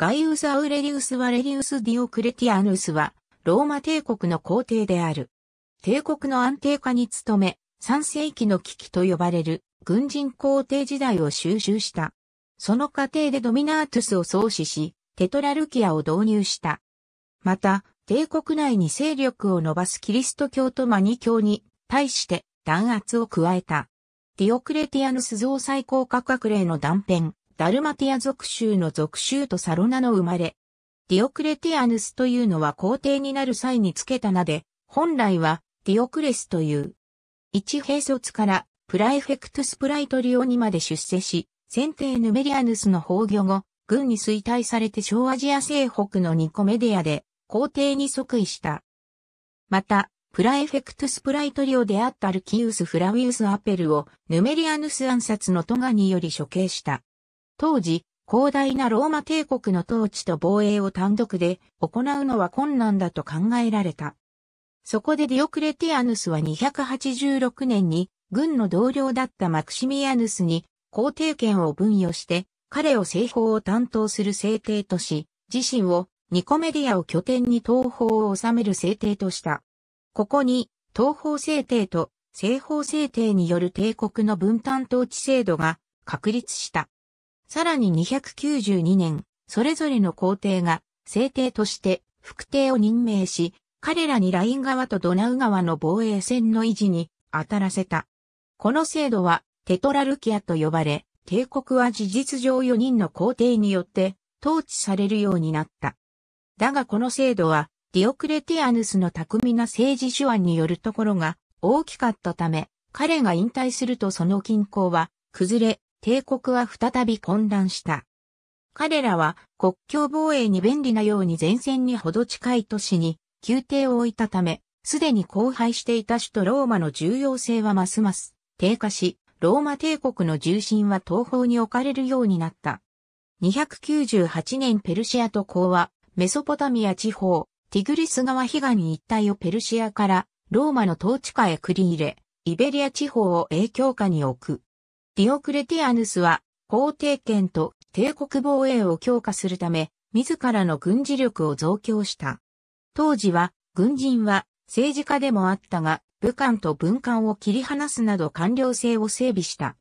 ガイウス・アウレリウス・ワレリウス・ディオクレティアヌスは、ローマ帝国の皇帝である。帝国の安定化に努め、三世紀の危機と呼ばれる軍人皇帝時代を収集した。その過程でドミナートゥスを創始し、テトラルキアを導入した。また、帝国内に勢力を伸ばすキリスト教とマニ教に対して弾圧を加えた。ディオクレティアヌス像最高価格令の断片、ダルマティア属州の属州とサロナの生まれ。ディオクレティアヌスというのは皇帝になる際につけた名で、本来はディオクレスという。一兵卒からプライフェクトスプライトリオにまで出世し、先帝ヌメリアヌスの崩御後、軍に衰退されて小アジア西北のニコメディアで皇帝に即位した。また、プラエフェクトスプライトリオであったルキウス・フラウィウス・アペルをヌメリアヌス暗殺のトガにより処刑した。当時、広大なローマ帝国の統治と防衛を単独で行うのは困難だと考えられた。そこでディオクレティアヌスは286年に軍の同僚だったマクシミアヌスに皇帝権を分与して彼を政法を担当する政帝とし、自身をニコメディアを拠点に東方を治める政帝とした。ここに東方政帝と西方政帝による帝国の分担統治制度が確立した。さらに292年、それぞれの皇帝が、聖帝として、副帝を任命し、彼らにライン川とドナウ川の防衛線の維持に当たらせた。この制度は、テトラルキアと呼ばれ、帝国は事実上4人の皇帝によって統治されるようになった。だがこの制度は、ディオクレティアヌスの巧みな政治手腕によるところが大きかったため、彼が引退するとその均衡は崩れ、帝国は再び混乱した。彼らは国境防衛に便利なように前線にほど近い都市に宮廷を置いたため、すでに荒廃していた首都ローマの重要性はますます低下し、ローマ帝国の重心は東方に置かれるようになった。298年ペルシアと航は、メソポタミア地方、ティグリス川悲願一帯をペルシアからローマの統治下へ繰り入れ、イベリア地方を影響下に置く。ディオクレティアヌスは皇帝権と帝国防衛を強化するため、自らの軍事力を増強した。当時は、軍人は政治家でもあったが、武官と文官を切り離すなど官僚制を整備した。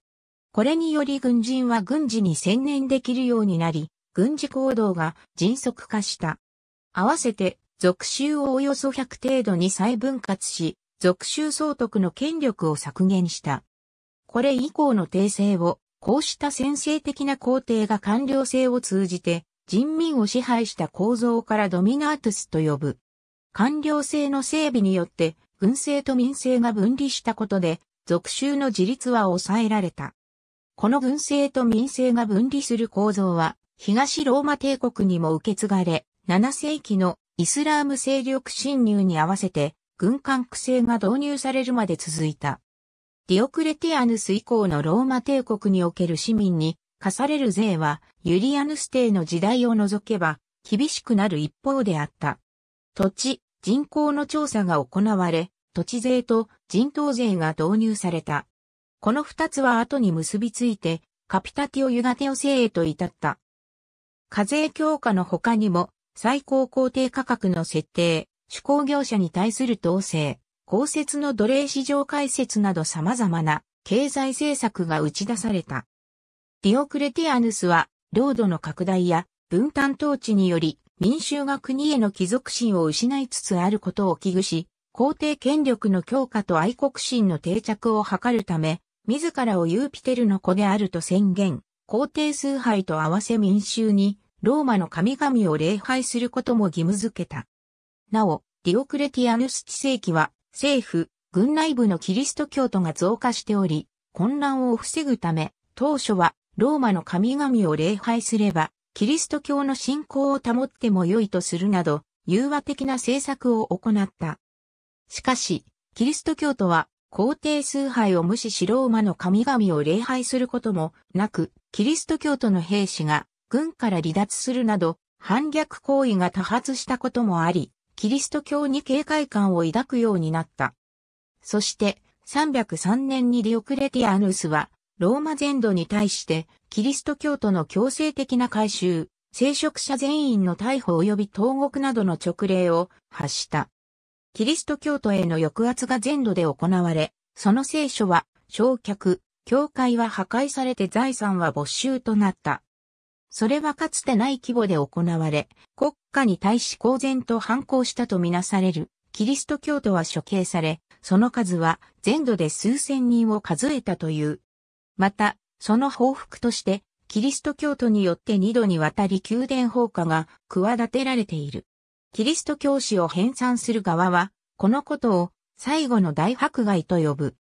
これにより軍人は軍事に専念できるようになり、軍事行動が迅速化した。合わせて、属州をおよそ100程度に再分割し、属州総督の権力を削減した。これ以降の訂正を、こうした先制的な皇帝が官僚制を通じて、人民を支配した構造からドミナートゥスと呼ぶ。官僚制の整備によって、軍政と民政が分離したことで、属州の自立は抑えられた。この軍政と民政が分離する構造は、東ローマ帝国にも受け継がれ、7世紀のイスラーム勢力侵入に合わせて、軍艦区制が導入されるまで続いた。ディオクレティアヌス以降のローマ帝国における市民に課される税はユリアヌス帝の時代を除けば厳しくなる一方であった。土地、人口の調査が行われ、土地税と人頭税が導入された。この二つは後に結びついて、カピタティオ・ユガテオ制へと至った。課税強化の他にも、最高工程価格の設定、手工業者に対する統制、公設の奴隷市場開設など様々な経済政策が打ち出された。ディオクレティアヌスは、領土の拡大や分担統治により民衆が国への帰属心を失いつつあることを危惧し、皇帝権力の強化と愛国心の定着を図るため、自らをユーピテルの子であると宣言、皇帝崇拝と合わせ民衆に、ローマの神々を礼拝することも義務付けた。なお、ディオクレティアヌス地世紀は、政府、軍内部のキリスト教徒が増加しており、混乱を防ぐため、当初はローマの神々を礼拝すれば、キリスト教の信仰を保っても良いとするなど、融和的な政策を行った。しかし、キリスト教徒は皇帝崇拝を無視しローマの神々を礼拝することもなく、キリスト教徒の兵士が軍から離脱するなど、反逆行為が多発したこともあり、キリスト教に警戒感を抱くようになった。そして、303年にディオクレティアヌスは、ローマ全土に対して、キリスト教徒の強制的な改宗、聖職者全員の逮捕及び投獄などの勅令を発した。キリスト教徒への抑圧が全土で行われ、その聖書は焼却、教会は破壊されて財産は没収となった。それはかつてない規模で行われ、国下に対し公然と反抗したとみなされるキリスト教徒は処刑され、その数は全土で数千人を数えたという。また、その報復として、キリスト教徒によって二度にわたり宮殿放火が企てられている。キリスト教師を編纂する側は、このことを最後の大迫害と呼ぶ。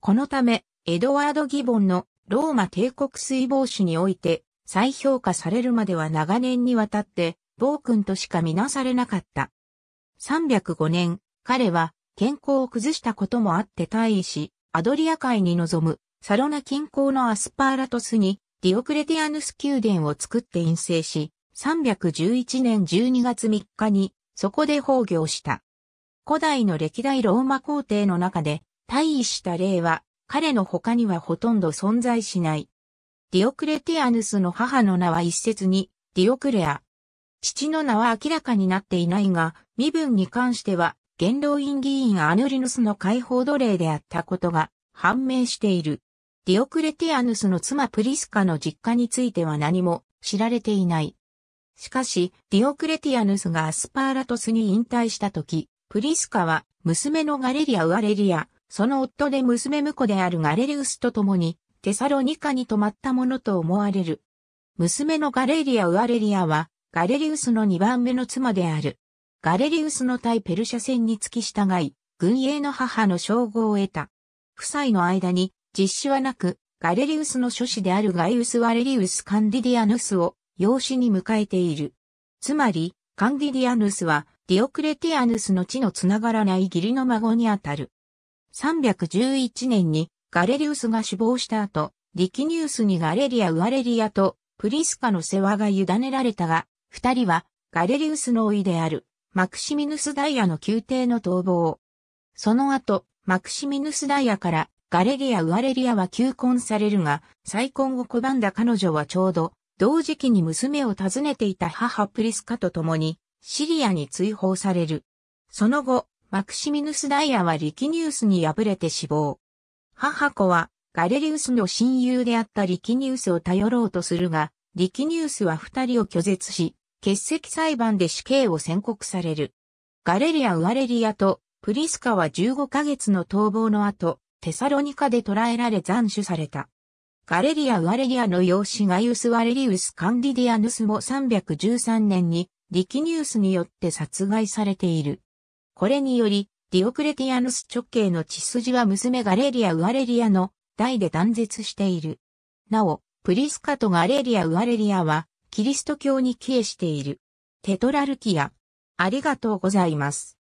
このため、エドワード・ギボンのローマ帝国水防止において再評価されるまでは長年にわたって暴君としか見なされなかった。305年、彼は健康を崩したこともあって退位し、アドリア海に臨むサロナ近郊のアスパーラトスにディオクレティアヌス宮殿を作って陰性し、311年12月3日にそこで崩御した。古代の歴代ローマ皇帝の中で退位した例は彼の他にはほとんど存在しない。ディオクレティアヌスの母の名は一説にディオクレア、父の名は明らかになっていないが、身分に関しては、元老院議員アヌリヌスの解放奴隷であったことが判明している。ディオクレティアヌスの妻プリスカの実家については何も知られていない。しかし、ディオクレティアヌスがアスパーラトスに引退した時、プリスカは娘のガレリア・ウアレリア、その夫で娘婿であるガレリウスと共に、テサロニカに泊まったものと思われる。娘のガレリア・ウアレリアは、ガレリウスの2番目の妻である。ガレリウスの対ペルシャ戦に付き従い、軍営の母の称号を得た。夫妻の間に実子はなく、ガレリウスの諸子であるガイウス・ワレリウス・カンディディアヌスを養子に迎えている。つまり、カンディディアヌスはディオクレティアヌスの地のつながらない義理の孫にあたる。311年にガレリウスが死亡した後、リキニウスにガレリア・ウアレリアとプリスカの世話が委ねられたが、二人はガレリウスの甥であるマクシミヌスダイヤの宮廷の逃亡。その後、マクシミヌスダイヤからガレリア・ウアレリアは求婚されるが、再婚を拒んだ彼女はちょうど、同時期に娘を訪ねていた母プリスカと共に、シリアに追放される。その後、マクシミヌスダイヤはリキニウスに敗れて死亡。母子は、ガレリウスの親友であったリキニウスを頼ろうとするが、リキニウスは二人を拒絶し、欠席裁判で死刑を宣告される。ガレリア・ウアレリアとプリスカは15ヶ月の逃亡の後、テサロニカで捕らえられ斬首された。ガレリア・ウアレリアの養子ガイウス・ワレリウス・カンディディアヌスも313年にリキニウスによって殺害されている。これにより、ディオクレティアヌス直系の血筋は娘ガレリア・ウアレリアの代で断絶している。なお、プリスカとガレリア・ウアレリアはキリスト教に帰依している。テトラルキア。ありがとうございます。